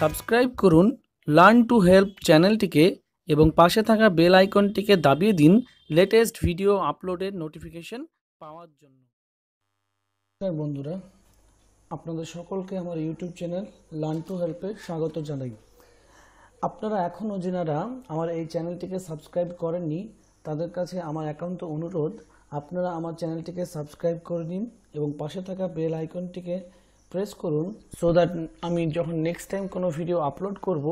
Subscribe করুন learn to help চ্যানেলটিকে এবং পাশে থাকা বেল আইকনটিকে দাবিয়ে দিন লেটেস্ট ভিডিও আপলোডের নোটিফিকেশন পাওয়ার জন্য নমস্কার বন্ধুরা আপনাদের সকলকে আমার ইউটিউব চ্যানেল লার্ন টু হেল্পে স্বাগত জানাই আপনারা এখনও যেনারা আমার এই চ্যানেলটিকে সাবস্ক্রাইব করেননি তাদের কাছে আমার একান্ত অনুরোধ আপনারা আমার চ্যানেলটিকে সাবস্ক্রাইব করে নিন এবং পাশে থাকা বেল আইকনটিকে প্রেস করুন সো দ্যাট আমি যখন নেক্সট টাইম কোনো ভিডিও আপলোড করব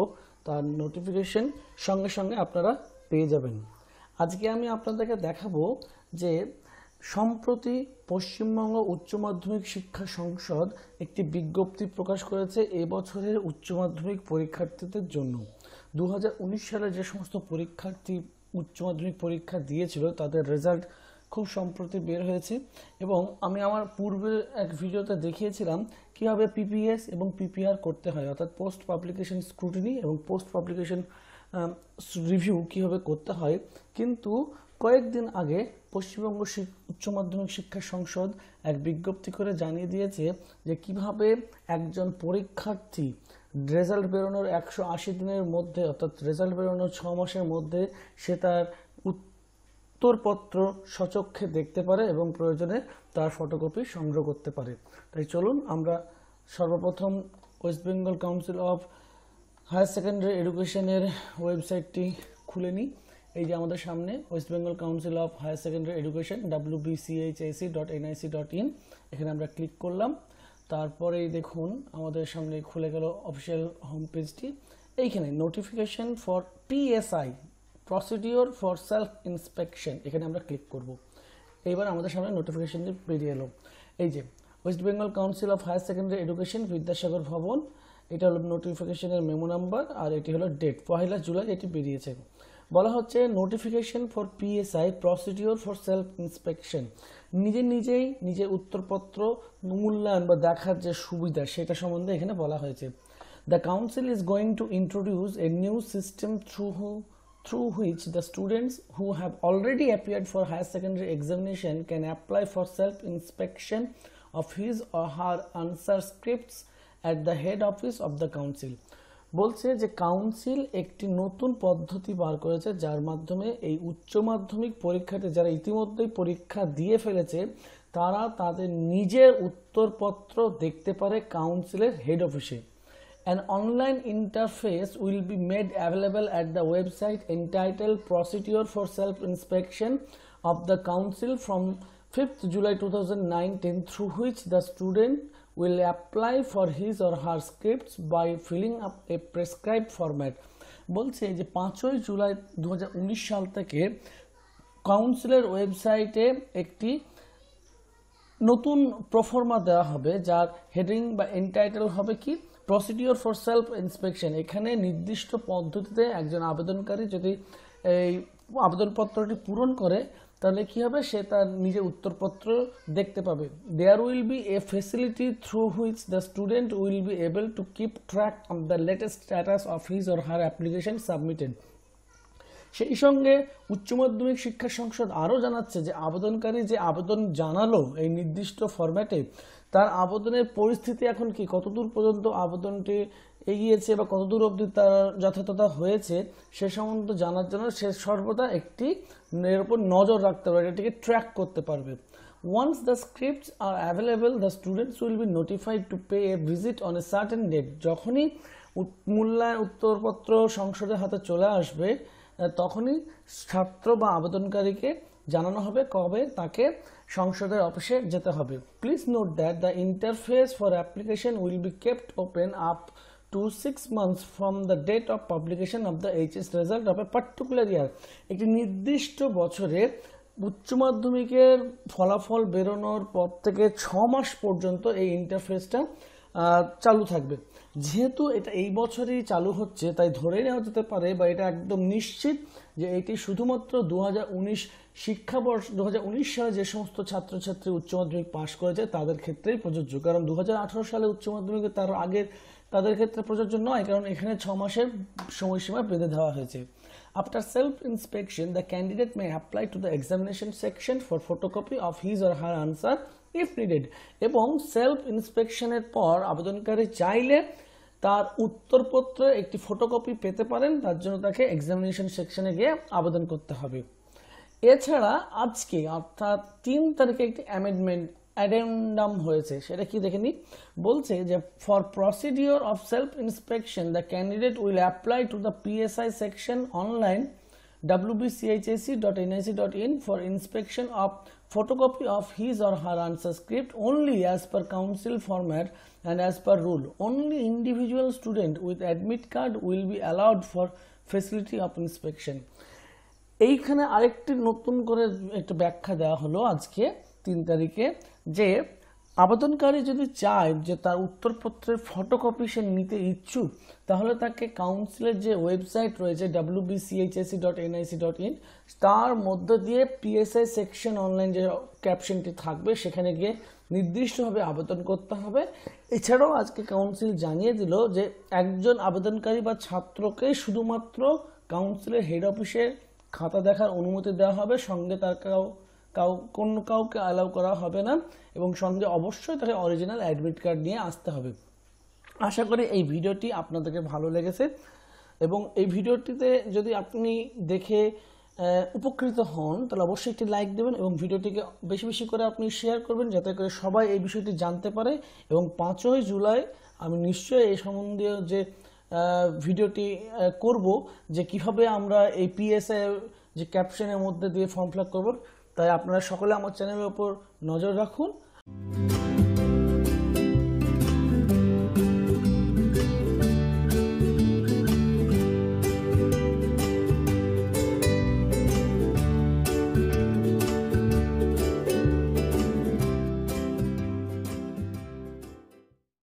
তার নোটিফিকেশন সঙ্গে সঙ্গে আপনারা পেয়ে যাবেন আজকে আমি আপনাদেরকে দেখাবো যে সম্প্রতি পশ্চিমবঙ্গ উচ্চ মাধ্যমিক শিক্ষা সংসদ একটি বিজ্ঞপ্তি প্রকাশ করেছে এবছরের উচ্চ মাধ্যমিক পরীক্ষার্থীদের জন্য দু সালে যে সমস্ত পরীক্ষার্থী উচ্চ মাধ্যমিক পরীক্ষা দিয়েছিল তাদের রেজাল্ট খুব সম্প্রতি বের হয়েছে এবং আমি আমার পূর্বের এক ভিডিওতে দেখিয়েছিলাম কীভাবে পিপিএস এবং পিপিআর করতে হয় অর্থাৎ পোস্ট পাবলিকেশন স্ক্রুটিনি এবং পোস্ট পাবলিকেশন রিভিউ কীভাবে করতে হয় কিন্তু কয়েকদিন আগে পশ্চিমবঙ্গ উচ্চ মাধ্যমিক শিক্ষা সংসদ এক বিজ্ঞপ্তি করে জানিয়ে দিয়েছে যে কিভাবে একজন পরীক্ষার্থী রেজাল্ট বেরোনোর একশো আশি দিনের মধ্যে অর্থাৎ রেজাল্ট বেরোনোর ছ মাসের মধ্যে সে তার উত্তরপত্র সচক্ষে দেখতে পারে এবং প্রয়োজনে তার ফটোকপি সংগ্রহ করতে পারে তাই চলুন আমরা সর্বপ্রথম West Bengal Council of Higher Secondary এডুকেশনের ওয়েবসাইটটি খুলে নিই এই যে আমাদের সামনে West Bengal Council of Higher Secondary Education W BCHIC dot NIC dot in এখানে আমরা ক্লিক করলাম তারপরেই দেখুন আমাদের সামনে খুলে গেল অফিসিয়াল হোম পেজটি এইখানে notification for PSI procedure for self inspection এখানে আমরা ক্লিক করব এইবার আমাদের সামনে নোটিফিকেশন বেরিয়ে এলো এই যে West Bengal Council of Higher Secondary Education Vidyasagar Bhavan এটা হলো নোটিফিকেশনের মেমো নাম্বার আর এটি হলো ডেট পহেলা জুলাই এটি বেরিয়েছে বলা হচ্ছে notification for PSI procedure for self inspection নিজে নিজেই নিজের উত্তরপত্র মূল্যায়ন বা দেখার যে সুবিধা সেটা সম্বন্ধে এখানে বলা হয়েছে the council is going to introduce a new system through who through which the students who have already appeared for higher secondary examination can apply for self-inspection of his or her answer scripts at the head office of the council বলছে যে council একটি নতুন পদ্ধতি বার করেছে যার মাধ্যমে এই উচ্চ মাধ্যমিক পরীক্ষাতে যারা ইতিমধ্যেই পরীক্ষা দিয়ে ফেলেছে তারা তাদের নিজের উত্তরপত্র দেখতে পারে কাউন্সিলের হেড অফিসে An online interface will be made available at the website entitled Procedure for Self-Inspection of the Council from 5th July 2019 through which the student will apply for his or her scripts by filling up a prescribed format বলছে যে পাঁচই জুলাই দু সাল থেকে কাউন্সিলের ওয়েবসাইটে একটি নতুন প্রফর্মা দেওয়া হবে যার হেডিং বা এন্টাইটেল হবে কি প্রসিডিওর ফর সেলফ ইন্সপেকশন এখানে নির্দিষ্ট পদ্ধতিতে একজন আবেদনকারী যদি এই আবেদনপত্রটি পূরণ করে তাহলে কি হবে সে তার নিজের উত্তরপত্র দেখতে পাবে there will be a facility through which the student will be able to keep track on the latest status of his or her application submitted সেই সঙ্গে উচ্চ মাধ্যমিক শিক্ষা সংসদ আরও জানাচ্ছে যে আবেদনকারী যে আবেদন জানালো এই নির্দিষ্ট ফরম্যাটে তার আবেদনের পরিস্থিতি এখন কি কতদূর পর্যন্ত আবেদনটি এগিয়েছে বা কতদূর অবধি তার যথার্থতা হয়েছে সে সম্বন্ধে জানার জন্য সে সর্বদা একটি এর উপর নজর রাখতে পারবে এটিকে ট্র্যাক করতে পারবে once the scripts are available the students will be notified to pay a visit on a certain date যখনই মূল্যায়ন উত্তরপত্র সংসদের হাতে চলে আসবে তখনই ছাত্র বা আবেদনকারীকে জানানো হবে কবে তাকে সংসদের অফিসে যেতে হবে please note that the interface for application will be kept open up to six months from the date of publication of the HS result of a particular year একটি নির্দিষ্ট বছরে উচ্চ মাধ্যমিকের ফলাফল বেরোনোর পর থেকে ছ মাস পর্যন্ত এই ইন্টারফেসটা চালু থাকবে যেহেতু এটা এই বছরই চালু হচ্ছে তাই ধরে নেওয়া যেতে পারে বা এটা একদম নিশ্চিত যে এটি শুধুমাত্র দু শিক্ষাবর্ষ দু সালে যে সমস্ত ছাত্রছাত্রী উচ্চ মাধ্যমিক পাশ করেছে তাদের ক্ষেত্রেই প্রযোজ্য কারণ দু সালে উচ্চ মাধ্যমিকে তার আগের তাদের ক্ষেত্রে প্রযোজ্য নয় কারণ এখানে ছ মাসের সময়সীমা বেঁধে দেওয়া হয়েছে after self inspection the candidate may apply to the examination section for photocopy of his or her answer if needed এবং সেলফ ইন্সপেকশনের পর আবেদনকারী চাইলে তার উত্তরপত্রের একটি ফটোকপি পেতে পারেন তার জন্য তাকে এক্সামিনেশন সেকশনে গিয়ে আবেদন করতে হবে এছাড়া আজকে অর্থাৎ তিন তারিখে একটি অ্যামেন্ডমেন্ট অ্যাডেন্ডাম হয়েছে সেটা কি দেখে নি বলছে যে for procedure of self inspection the candidate will apply to the PSI section online dot dot in for inspection of photocopy of his or her answer script only as per council format and as per rule. Only individual student with admit card will be allowed for facility of inspection. এইখানে আরেকটি নতুন করে একটা ব্যাখ্যা দেওয়া হলো আজকে তিন তারিখে যে আবেদনকারী যদি চায় যে তার উত্তরপত্রের ফটোকপি সে নিতে ইচ্ছুক তাহলে তাকে কাউন্সিলের যে ওয়েবসাইট রয়েছে W BCHSC dot NIC dot in তার মধ্য দিয়ে পিএসআই সেকশন অনলাইন যে ক্যাপশনটি থাকবে সেখানে গিয়ে নির্দিষ্টভাবে আবেদন করতে হবে এছাড়াও আজকে কাউন্সিল জানিয়ে দিল যে একজন আবেদনকারী বা ছাত্রকে শুধুমাত্র কাউন্সিলের হেড অফিসের খাতা দেখার অনুমতি দেওয়া হবে সঙ্গে তার কাউ কাউ কোন কাউকে অ্যালাউ করা হবে না এবং সঙ্গে অবশ্যই তাকে অরিজিনাল অ্যাডমিট কার্ড নিয়ে আসতে হবে আশা করি এই ভিডিওটি আপনাদেরকে ভালো লেগেছে এবং এই ভিডিওটিতে যদি আপনি দেখে উপকৃত হন তাহলে অবশ্যই একটি লাইক দেবেন এবং ভিডিওটিকে বেশি বেশি করে আপনি শেয়ার করবেন যাতে করে সবাই এই বিষয়টি জানতে পারে এবং পাঁচই জুলাই আমি নিশ্চয়ই এই সম্বন্ধীয় যে ভিডিওটি করব যে কিভাবে আমরা এই পিএসএ যে ক্যাপশনের মধ্যে দিয়ে ফর্ম ফিল করবো তাই আপনারা সকলে আমার চ্যানেলের ওপর নজর রাখুন